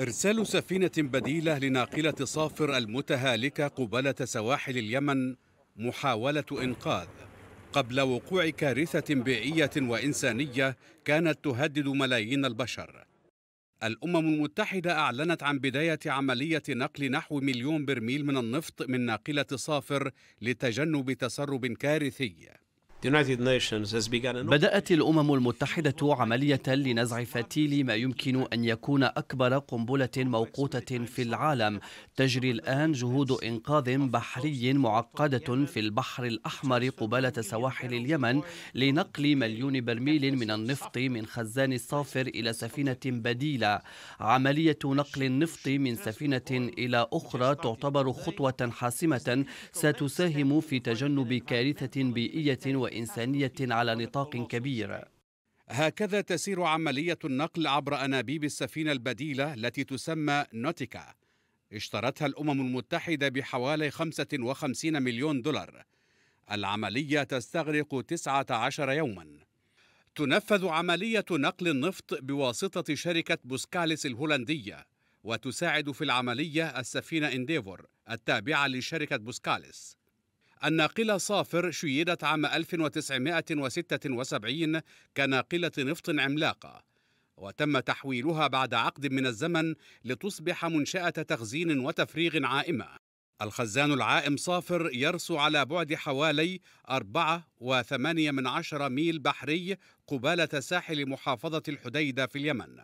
إرسال سفينة بديلة لناقلة صافر المتهالكة قبالة سواحل اليمن محاولة إنقاذ قبل وقوع كارثة بيئية وإنسانية كانت تهدد ملايين البشر الأمم المتحدة أعلنت عن بداية عملية نقل نحو مليون برميل من النفط من ناقلة صافر لتجنب تسرب كارثي بدأت الأمم المتحدة عملية لنزع فتيل ما يمكن أن يكون أكبر قنبلة موقوتة في العالم تجري الآن جهود إنقاذ بحري معقدة في البحر الأحمر قبالة سواحل اليمن لنقل مليون برميل من النفط من خزان الصافر إلى سفينة بديلة عملية نقل النفط من سفينة إلى أخرى تعتبر خطوة حاسمة ستساهم في تجنب كارثة بيئية وإنسانية على نطاق كبير هكذا تسير عملية النقل عبر أنابيب السفينة البديلة التي تسمى نوتيكا اشترتها الأمم المتحدة بحوالي 55 مليون دولار العملية تستغرق 19 يوماً تنفذ عملية نقل النفط بواسطة شركة بوسكاليس الهولندية وتساعد في العملية السفينة انديفور التابعة لشركة بوسكاليس الناقلة صافر شيدت عام 1976 كناقلة نفط عملاقة وتم تحويلها بعد عقد من الزمن لتصبح منشأة تخزين وتفريغ عائمة الخزان العائم صافر يرسو على بعد حوالي 4.8 من ميل بحري قبالة ساحل محافظة الحديدة في اليمن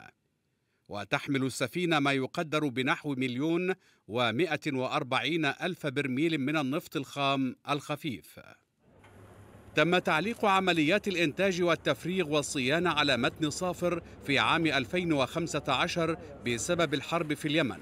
وتحمل السفينة ما يقدر بنحو مليون ومائة وأربعين ألف برميل من النفط الخام الخفيف تم تعليق عمليات الإنتاج والتفريغ والصيانة على متن صافر في عام 2015 بسبب الحرب في اليمن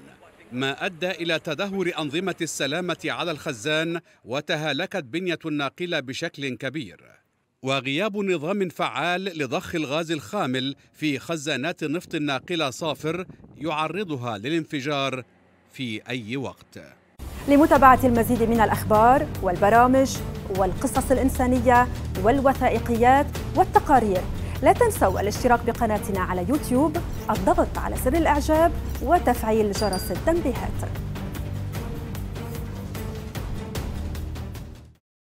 ما أدى إلى تدهور أنظمة السلامة على الخزان وتهالكت بنية الناقلة بشكل كبير وغياب نظام فعال لضخ الغاز الخامل في خزانات النفط الناقلة صافر يعرضها للانفجار في أي وقت لمتابعة المزيد من الأخبار والبرامج والقصص الإنسانية والوثائقيات والتقارير لا تنسوا الاشتراك بقناتنا على يوتيوب الضغط على زر الإعجاب وتفعيل جرس التنبيهات